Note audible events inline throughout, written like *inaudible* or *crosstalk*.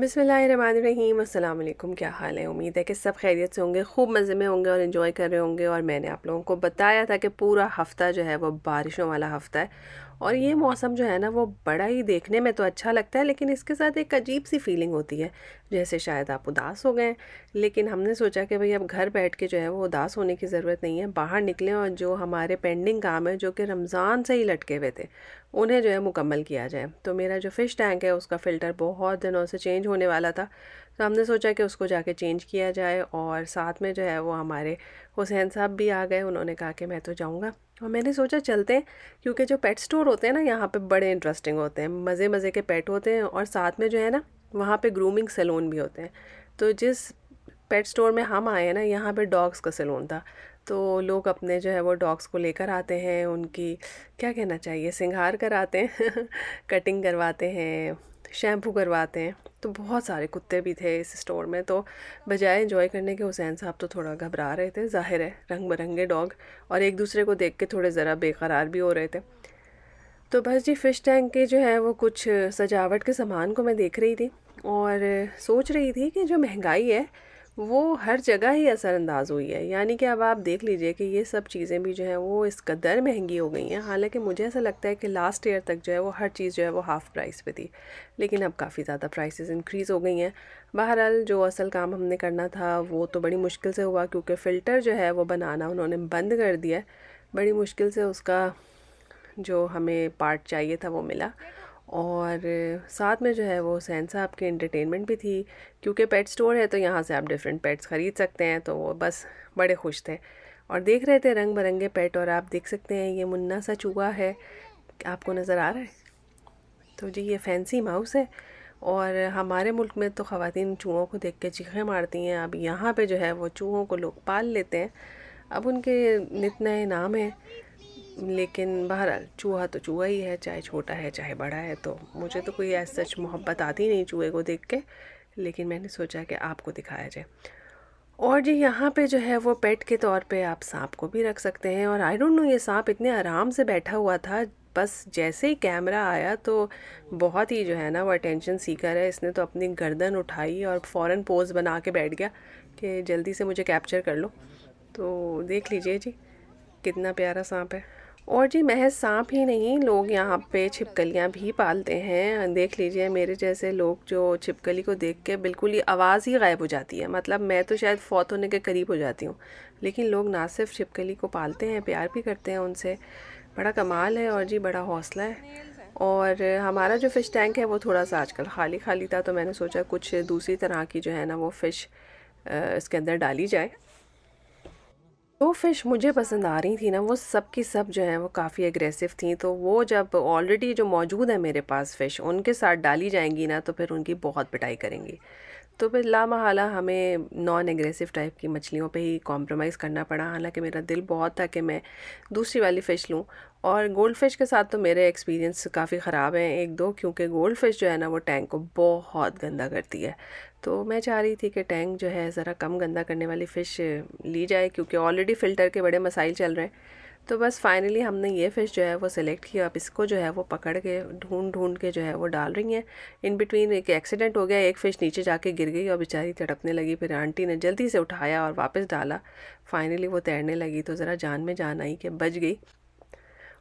बसमीम अल्लाम क्या हाल है उम्मीद है कि सब खैरियत से होंगे खूब मज़े में होंगे और इन्जॉय कर रहे होंगे और मैंने आप लोगों को बताया था कि पूरा हफ़्ता जो है वो बारिशों वाला हफ़्ता है और ये मौसम जो है ना वो बड़ा ही देखने में तो अच्छा लगता है लेकिन इसके साथ एक अजीब सी फीलिंग होती है जैसे शायद आप उदास हो गए लेकिन हमने सोचा कि भाई अब घर बैठ के जो है वो उदास होने की ज़रूरत नहीं है बाहर निकलें और जो हमारे पेंडिंग काम है जो कि रमज़ान से ही लटके हुए थे उन्हें जो है मुकम्मल किया जाए तो मेरा जो फ़िश टैंक है उसका फ़िल्टर बहुत दिनों से चेंज होने वाला था तो हमने सोचा कि उसको जाके चेंज किया जाए और साथ में जो है वो हमारे हुसैन साहब भी आ गए उन्होंने कहा कि मैं तो जाऊँगा और मैंने सोचा चलते हैं क्योंकि जो पेट स्टोर होते हैं ना यहाँ पे बड़े इंटरेस्टिंग होते हैं मज़े मज़े के पेट होते हैं और साथ में जो है ना वहाँ पे ग्रूमिंग सैलून भी होते हैं तो जिस पेट स्टोर में हम आए हैं ना यहाँ पे डॉग्स का सैलून था तो लोग अपने जो है वो डॉग्स को लेकर आते हैं उनकी क्या कहना चाहिए सिंगार कराते हैं कटिंग *laughs* करवाते हैं शैम्पू करवाते हैं तो बहुत सारे कुत्ते भी थे इस स्टोर में तो बजाय इन्जॉय करने के हुसैन साहब तो थोड़ा घबरा रहे थे जाहिर है रंग बिरंगे डॉग और एक दूसरे को देख के थोड़े ज़रा बेकरार भी हो रहे थे तो बस जी फ़िश टैंक के जो है वो कुछ सजावट के सामान को मैं देख रही थी और सोच रही थी कि जो महंगाई है वो हर जगह ही असरअंदाज हुई है यानी कि अब आप देख लीजिए कि ये सब चीज़ें भी जो है वो इस कदर महंगी हो गई हैं हालांकि मुझे ऐसा लगता है कि लास्ट ईयर तक जो है वो हर चीज़ जो है वो हाफ़ प्राइस पे थी लेकिन अब काफ़ी ज़्यादा प्राइसेस इंक्रीज़ हो गई हैं बहरहाल जो असल काम हमने करना था वो तो बड़ी मुश्किल से हुआ क्योंकि फ़िल्टर जो है वो बनाना उन्होंने बंद कर दिया बड़ी मुश्किल से उसका जो हमें पार्ट चाहिए था वो मिला और साथ में जो है वो सहन साहब की इंटरटेनमेंट भी थी क्योंकि पेट स्टोर है तो यहाँ से आप डिफरेंट पेट्स ख़रीद सकते हैं तो वो बस बड़े खुश थे और देख रहे थे रंग बिरंगे पेट और आप देख सकते हैं ये मुन्ना सा चूहा है आपको नज़र आ रहा है तो जी ये फैंसी माउस है और हमारे मुल्क में तो ख़वान चूहों को देख के चीखें मारती हैं अब यहाँ पे जो है वो चूहों को लोग पाल लेते हैं अब उनके नित नए नाम हैं लेकिन बहरहाल चूहा तो चूहा ही है चाहे छोटा है चाहे बड़ा है तो मुझे तो कोई ऐसा सच मोहब्बत आती नहीं चूहे को देख के लेकिन मैंने सोचा कि आपको दिखाया जाए और जी यहाँ पे जो है वो पेट के तौर पे आप सांप को भी रख सकते हैं और आई डोंट नो ये सांप इतने आराम से बैठा हुआ था बस जैसे ही कैमरा आया तो बहुत ही जो है ना वो अटेंशन सीकर है इसने तो अपनी गर्दन उठाई और फ़ौरन पोज बना के बैठ गया कि जल्दी से मुझे कैप्चर कर लो तो देख लीजिए जी कितना प्यारा सांप है और जी महज सांप ही नहीं लोग यहाँ पे छिपकलियाँ भी पालते हैं देख लीजिए मेरे जैसे लोग जो छिपकली को देख के बिल्कुल ही आवाज़ ही गायब हो जाती है मतलब मैं तो शायद फौत होने के करीब हो जाती हूँ लेकिन लोग ना सिर्फ छिपकली को पालते हैं प्यार भी करते हैं उनसे बड़ा कमाल है और जी बड़ा हौसला है और हमारा जो फ़िश टैंक है वो थोड़ा सा आजकल खाली खाली था तो मैंने सोचा कुछ दूसरी तरह की जो है ना वो फ़िश इसके अंदर डाली जाए जो तो फ़िश मुझे पसंद आ रही थी ना वो सब की सब जो है वो काफ़ी एग्रेसिव थी तो वो जब ऑलरेडी जो मौजूद है मेरे पास फ़िश उनके साथ डाली जाएंगी ना तो फिर उनकी बहुत पिटाई करेंगी तो फिर महाला हमें नॉन एग्रेसिव टाइप की मछलियों पे ही कॉम्प्रोमाइज़ करना पड़ा हालांकि मेरा दिल बहुत था कि मैं दूसरी वाली फ़िश लूँ और गोल्ड फिश के साथ तो मेरे एक्सपीरियंस काफ़ी ख़राब हैं एक दो क्योंकि गोल्ड फिश जो है ना वो टैंक को बहुत गंदा करती है तो मैं चाह रही थी कि टैंक जो है ज़रा कम गंदा करने वाली फ़िश ली जाए क्योंकि ऑलरेडी फ़िल्टर के बड़े मसाइल चल रहे हैं तो बस फाइनली हमने ये फ़िश जो है वो सिलेक्ट किया अब इसको जो है वो पकड़ के ढूंढ ढूंढ के जो है वो डाल रही हैं इन बिटवीन एक एक्सीडेंट हो गया एक फ़िश नीचे जाके गिर गई और बेचारी तड़पने लगी फिर आंटी ने जल्दी से उठाया और वापस डाला फाइनली वो तैरने लगी तो ज़रा जान में जान आई कि बच गई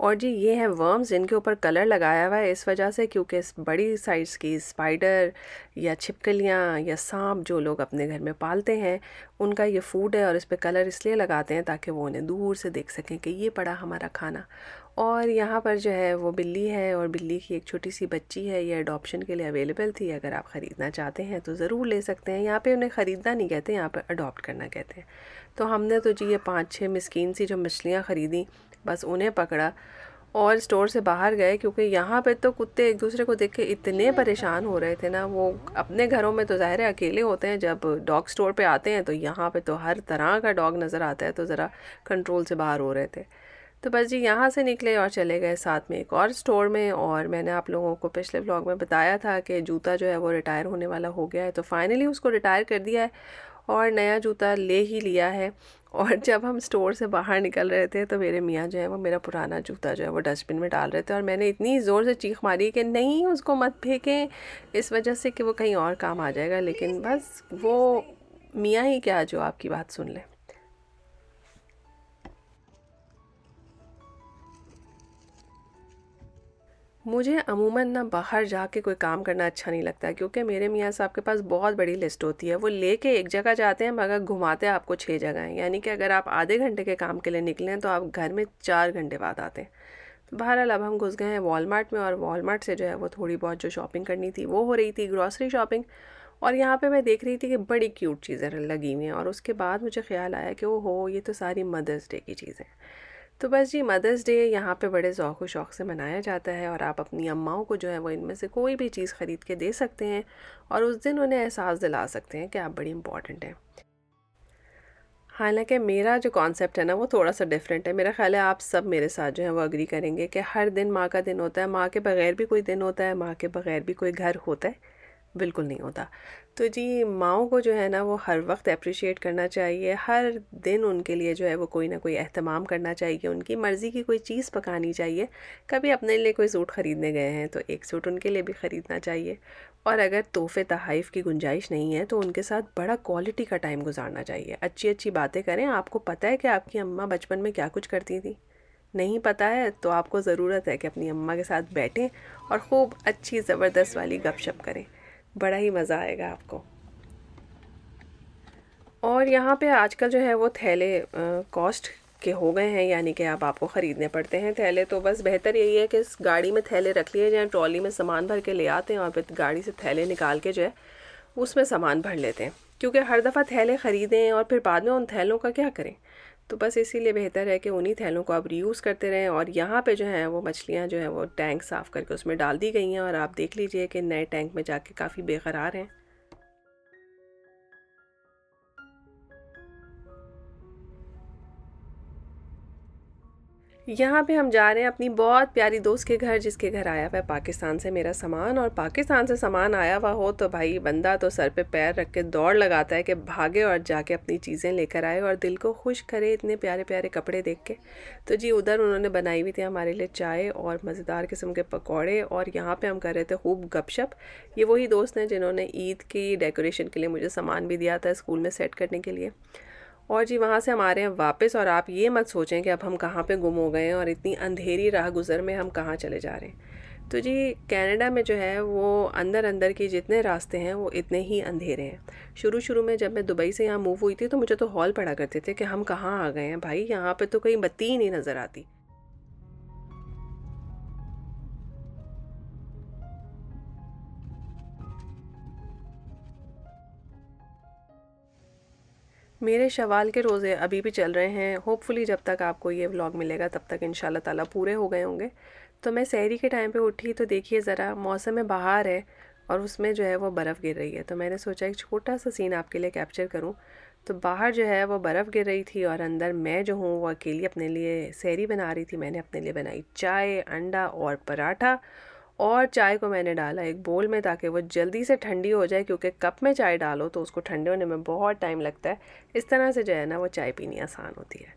और जी ये हैं वर्म्स इनके ऊपर कलर लगाया हुआ है इस वजह से क्योंकि इस बड़ी साइज़ की स्पाइडर या छिपकलियाँ या सांप जो लोग अपने घर में पालते हैं उनका ये फूड है और इस पर कलर इसलिए लगाते हैं ताकि वो उन्हें दूर से देख सकें कि ये पड़ा हमारा खाना और यहाँ पर जो है वो बिल्ली है और बिल्ली की एक छोटी सी बच्ची है ये अडॉप्शन के लिए अवेलेबल थी अगर आप ख़रीदना चाहते हैं तो ज़रूर ले सकते हैं यहाँ पे उन्हें ख़रीदना नहीं कहते यहाँ पर अडॉप्ट करना कहते हैं तो हमने तो जी ये पाँच छः मस्किन सी जो मछलियाँ ख़रीदी बस उन्हें पकड़ा और स्टोर से बाहर गए क्योंकि यहाँ पर तो कुत्ते एक दूसरे को देख के इतने परेशान हो रहे थे ना वो अपने घरों में तो ज़ाहिर है अकेले होते हैं जब डॉग स्टोर पर आते हैं तो यहाँ पर तो हर तरह का डॉग नज़र आता है तो ज़रा कंट्रोल से बाहर हो रहे थे तो बस जी यहाँ से निकले और चले गए साथ में एक और स्टोर में और मैंने आप लोगों को पिछले ब्लॉग में बताया था कि जूता जो है वो रिटायर होने वाला हो गया है तो फाइनली उसको रिटायर कर दिया है और नया जूता ले ही लिया है और जब हम स्टोर से बाहर निकल रहे थे तो मेरे मियाँ जो है वो मेरा पुराना जूता जो है वो डस्टबिन में डाल रहे थे और मैंने इतनी ज़ोर से चीख मारी कि नहीं उसको मत फेंकें इस वजह से कि वो कहीं और काम आ जाएगा लेकिन बस वो मियाँ ही क्या जो आपकी बात सुन लें मुझे अमूमन ना बाहर जाके कोई काम करना अच्छा नहीं लगता क्योंकि मेरे मियाँ साहब के पास बहुत बड़ी लिस्ट होती है वो लेके एक जगह जाते हैं मगर घुमाते हैं आपको छः जगह हैं यानी कि अगर आप आधे घंटे के काम के लिए निकलें तो आप घर में चार घंटे बाद आते हैं तो बहरहाल अब हम घुस गए हैं वॉलमार्ट में और वॉलमार्ट से जो है वो थोड़ी बहुत जो शॉपिंग करनी थी वो हो रही थी ग्रॉसरी शॉपिंग और यहाँ पे मैं देख रही थी कि बड़ी क्यूट चीज़ें लगी हुई हैं और उसके बाद मुझे ख्याल आया कि वो हो ये तो सारी मदर्स डे की चीज़ें तो बस जी मदर्स डे यहाँ पे बड़े शौक व शौक से मनाया जाता है और आप अपनी अम्माओं को जो है वो इनमें से कोई भी चीज़ ख़रीद के दे सकते हैं और उस दिन उन्हें एहसास दिला सकते हैं कि आप बड़ी इंपॉर्टेंट हैं हालांकि मेरा जो कॉन्सेप्ट है ना वो थोड़ा सा डिफरेंट है मेरा ख्याल है आप सब मेरे साथ जो है वो अग्री करेंगे कि हर दिन माँ का दिन होता है माँ के बग़ैर भी कोई दिन होता है माँ के बग़ैर भी कोई घर होता है बिल्कुल नहीं होता तो जी माओ को जो है ना वो हर वक्त अप्रिशिएट करना चाहिए हर दिन उनके लिए जो है वो कोई ना कोई अहतमाम करना चाहिए उनकी मर्ज़ी की कोई चीज़ पकानी चाहिए कभी अपने लिए कोई सूट ख़रीदने गए हैं तो एक सूट उनके लिए भी ख़रीदना चाहिए और अगर तोहफे तहाइफ की गुंजाइश नहीं है तो उनके साथ बड़ा क्वालिटी का टाइम गुजारना चाहिए अच्छी अच्छी बातें करें आपको पता है कि आपकी अम्मा बचपन में क्या कुछ करती थी नहीं पता है तो आपको ज़रूरत है कि अपनी अम्मा के साथ बैठें और ख़ूब अच्छी ज़बरदस्त वाली गपशप करें बड़ा ही मज़ा आएगा आपको और यहाँ पे आजकल जो है वो थैले कॉस्ट के हो गए हैं यानी कि आप आपको ख़रीदने पड़ते हैं थैले तो बस बेहतर यही है कि इस गाड़ी में थैले रख लिए जाएँ ट्रॉली में सामान भर के ले आते हैं और फिर गाड़ी से थैले निकाल के जो है उसमें सामान भर लेते हैं क्योंकि हर दफ़ा थैले ख़रीदें और फिर बाद में उन थैलों का क्या करें तो बस इसीलिए बेहतर है कि उन्हीं थैलों को आप रीयूज़ करते रहें और यहाँ पे जो है वो मछलियाँ जो है वो टैंक साफ़ करके उसमें डाल दी गई हैं और आप देख लीजिए कि नए टैंक में जाके काफ़ी बेकरार हैं यहाँ पे हम जा रहे हैं अपनी बहुत प्यारी दोस्त के घर जिसके घर आया हुआ है पाकिस्तान से मेरा सामान और पाकिस्तान से सामान आया हुआ हो तो भाई बंदा तो सर पे पैर रख के दौड़ लगाता है कि भागे और जाके अपनी चीज़ें लेकर आए और दिल को खुश करे इतने प्यारे प्यारे कपड़े देख के तो जी उधर उन्होंने बनाई हुई थी हमारे लिए चाय और मज़ेदार किस्म के पकौड़े और यहाँ पर हम कर रहे थे खूब गपशप ये वही दोस्त हैं जिन्होंने ईद की डेकोरेशन के लिए मुझे सामान भी दिया था स्कूल में सेट करने के लिए और जी वहाँ से हम आ रहे हैं वापस और आप ये मत सोचें कि अब हम कहाँ पे गुम हो गए हैं और इतनी अंधेरी राह गुज़र में हम कहाँ चले जा रहे हैं तो जी कनाडा में जो है वो अंदर अंदर के जितने रास्ते हैं वो इतने ही अंधेरे हैं शुरू शुरू में जब मैं दुबई से यहाँ मूव हुई थी तो मुझे तो हॉल पड़ा करते थे कि हम कहाँ आ गए हैं भाई यहाँ पर तो कहीं बत्ती ही नहीं नज़र आती मेरे शवाल के रोज़े अभी भी चल रहे हैं होपफुली जब तक आपको ये व्लॉग मिलेगा तब तक इन ताला पूरे हो गए होंगे तो मैं सहरी के टाइम पे उठी तो देखिए ज़रा मौसम में बाहर है और उसमें जो है वो बर्फ़ गिर रही है तो मैंने सोचा एक छोटा सा सीन आपके लिए कैप्चर करूँ तो बाहर जो है वो बर्फ़ गिर रही थी और अंदर मैं जो हूँ वो अकेली अपने लिए सहरी बना रही थी मैंने अपने लिए बनाई चाय अंडा और पराठा और चाय को मैंने डाला एक बोल में ताकि वो जल्दी से ठंडी हो जाए क्योंकि कप में चाय डालो तो उसको ठंडे होने में बहुत टाइम लगता है इस तरह से जो है ना वो चाय पीनी आसान होती है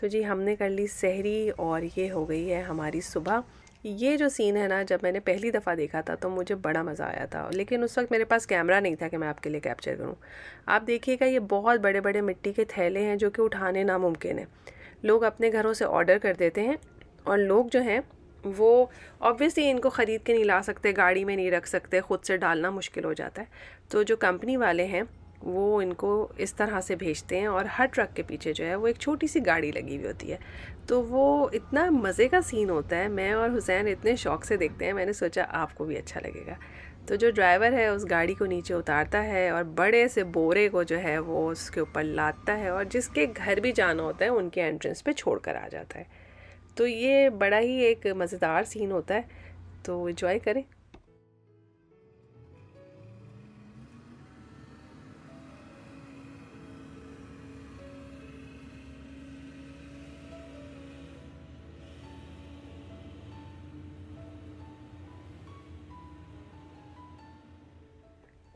तो जी हमने कर ली सहरी और ये हो गई है हमारी सुबह ये जो सीन है ना जब मैंने पहली दफ़ा देखा था तो मुझे बड़ा मज़ा आया था लेकिन उस वक्त मेरे पास कैमरा नहीं था कि मैं आपके लिए कैप्चर करूँ आप देखिएगा ये बहुत बड़े बड़े मिट्टी के थैले हैं जो कि उठाने नामुमकिन है लोग अपने घरों से ऑर्डर कर देते हैं और लोग जो हैं वो ऑब्वियसली इनको ख़रीद के नहीं ला सकते गाड़ी में नहीं रख सकते ख़ुद से डालना मुश्किल हो जाता है तो जो कंपनी वाले हैं वो इनको इस तरह से भेजते हैं और हर ट्रक के पीछे जो है वो एक छोटी सी गाड़ी लगी हुई होती है तो वो इतना मज़े का सीन होता है मैं और हुसैन इतने शौक से देखते हैं मैंने सोचा आपको भी अच्छा लगेगा तो जो ड्राइवर है उस गाड़ी को नीचे उतारता है और बड़े से बोरे को जो है वो उसके ऊपर लादता है और जिसके घर भी जाना होता है उनके एंट्रेंस पे छोड़ कर आ जाता है तो ये बड़ा ही एक मज़ेदार सीन होता है तो इन्जॉय करें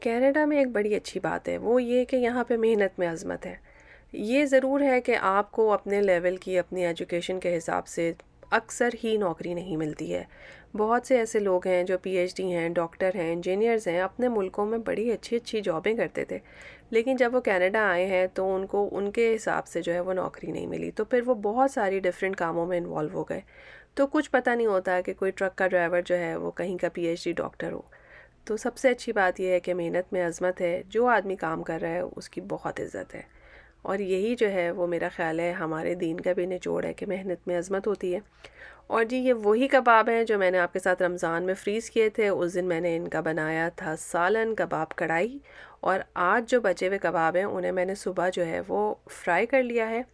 कनाडा में एक बड़ी अच्छी बात है वो ये कि यहाँ पे मेहनत में अज़मत है ये ज़रूर है कि आपको अपने लेवल की अपनी एजुकेशन के हिसाब से अक्सर ही नौकरी नहीं मिलती है बहुत से ऐसे लोग हैं जो पीएचडी हैं डॉक्टर हैं इंजीनियर्स हैं अपने मुल्कों में बड़ी अच्छी अच्छी जॉबें करते थे लेकिन जब वो कनाडा आए हैं तो उनको उनके हिसाब से जो है वो नौकरी नहीं मिली तो फिर वो बहुत सारी डिफरेंट कामों में इन्वॉल्व हो गए तो कुछ पता नहीं होता कि कोई ट्रक का ड्राइवर जो है वो कहीं का पी डॉक्टर हो तो सबसे अच्छी बात यह है कि मेहनत में अज़मत है जो आदमी काम कर रहा है उसकी बहुत इज़्ज़त है और यही जो है वो मेरा ख्याल है हमारे दीन का भी निचोड़ है कि मेहनत में अज़मत होती है और जी ये वही कबाब हैं जो मैंने आपके साथ रमज़ान में फ्रीज़ किए थे उस दिन मैंने इनका बनाया था सालन कबाब कढ़ाई और आज जो बचे हुए कबाब हैं उन्हें मैंने सुबह जो है वो फ्राई कर लिया है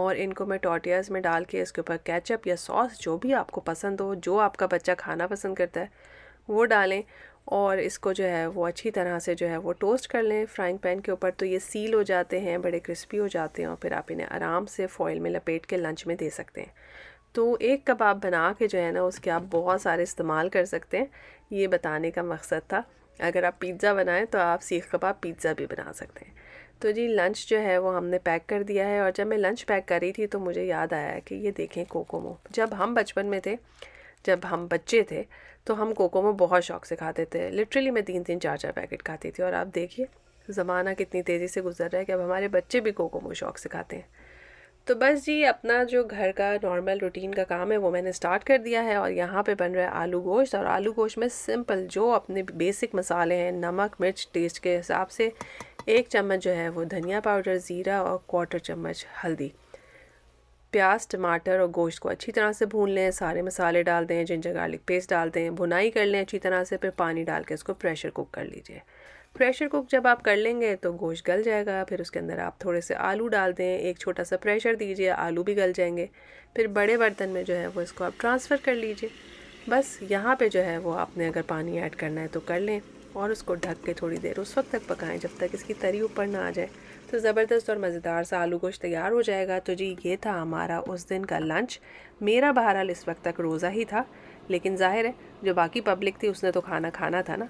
और इनको मैं टोटियाज़ में डाल के इसके ऊपर कैचअप या सॉस जो भी आपको पसंद हो जो आपका बच्चा खाना पसंद करता है वो डालें और इसको जो है वो अच्छी तरह से जो है वो टोस्ट कर लें फ्राइंग पैन के ऊपर तो ये सील हो जाते हैं बड़े क्रिस्पी हो जाते हैं और फिर आप इन्हें आराम से फॉइल में लपेट के लंच में दे सकते हैं तो एक कबाब बना के जो है ना उसके आप बहुत सारे इस्तेमाल कर सकते हैं ये बताने का मकसद था अगर आप पिज़्ज़ा बनाएं तो आप सीख कबाब पिज़्ज़ा भी बना सकते हैं तो जी लंच जो है वो हमने पैक कर दिया है और जब मैं लंच पैक कर रही थी तो मुझे याद आया कि ये देखें कोकोमो जब हम बचपन में थे जब हम बच्चे थे तो हम कोकोमो बहुत शौक से खाते थे लिटरली मैं तीन तीन चार चार पैकेट खाती थी और आप देखिए ज़माना कितनी तेज़ी से गुजर रहा है कि अब हमारे बच्चे भी कोकोमो शौक से खाते हैं तो बस जी अपना जो घर का नॉर्मल रूटीन का काम है वो मैंने स्टार्ट कर दिया है और यहाँ पे बन रहा है आलू गोश्त और आलू गोश्त में सिंपल जो अपने बेसिक मसाले हैं नमक मिर्च टेस्ट के हिसाब से एक चम्मच जो है वो धनिया पाउडर ज़ीरा और क्वार्टर चम्मच हल्दी प्याज टमाटर और गोश्त को अच्छी तरह से भून लें सारे मसाले डाल दें जिंजर गार्लिक पेस्ट डाल दें भुनाई कर लें अच्छी तरह से फिर पानी डाल के इसको प्रेशर कुक कर लीजिए प्रेशर कुक जब आप कर लेंगे तो गोश्त गल जाएगा फिर उसके अंदर आप थोड़े से आलू डाल दें एक छोटा सा प्रेशर दीजिए आलू भी गल जाएंगे फिर बड़े बर्तन में जो है वो इसको आप ट्रांसफ़र कर लीजिए बस यहाँ पे जो है वो आपने अगर पानी ऐड करना है तो कर लें और उसको ढक के थोड़ी देर उस वक्त तक पकाएं जब तक इसकी तरी ऊपर ना आ जाए तो ज़बरदस्त और मज़ेदार सा आलू गोश्त तैयार हो जाएगा तो जी ये था हमारा उस दिन का लंच मेरा बहरहाल इस वक्त तक रोज़ा ही था लेकिन जाहिर है जो बाकी पब्लिक थी उसने तो खाना खाना था ना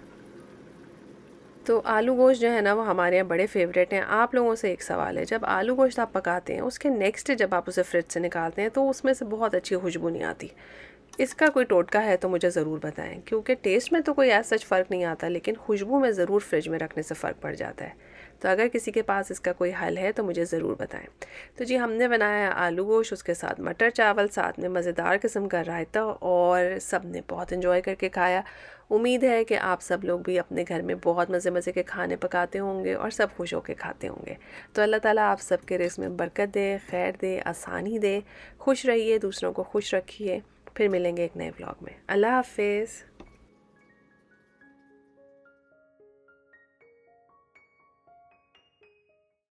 तो आलू गोश्त जो है ना वो हमारे यहाँ बड़े फेवरेट हैं आप लोगों से एक सवाल है जब आलू गोश्त आप पकाते हैं उसके नेक्स्ट जब आप उसे फ्रिज से निकालते हैं तो उसमें से बहुत अच्छी खुशबू नहीं आती इसका कोई टोटका है तो मुझे ज़रूर बताएं क्योंकि टेस्ट में तो कोई ऐसा सच फ़र्क नहीं आता लेकिन खुशबू में ज़रूर फ्रिज में रखने से फ़र्क पड़ जाता है तो अगर किसी के पास इसका कोई हल है तो मुझे ज़रूर बताएं तो जी हमने बनाया है आलू गोश उसके साथ मटर चावल साथ में मज़ेदार किस्म का रायता और सब ने बहुत इन्जॉय करके खाया उम्मीद है कि आप सब लोग भी अपने घर में बहुत मज़े मज़े के खाने पकाते होंगे और सब खुश होकर खाते होंगे तो अल्लाह ताला आप सबके रिस्क में बरकत दे खैर दे आसानी दे खुश रहिए दूसरों को खुश रखिए फिर मिलेंगे एक नए ब्लॉग में अल्लाह हाफिज़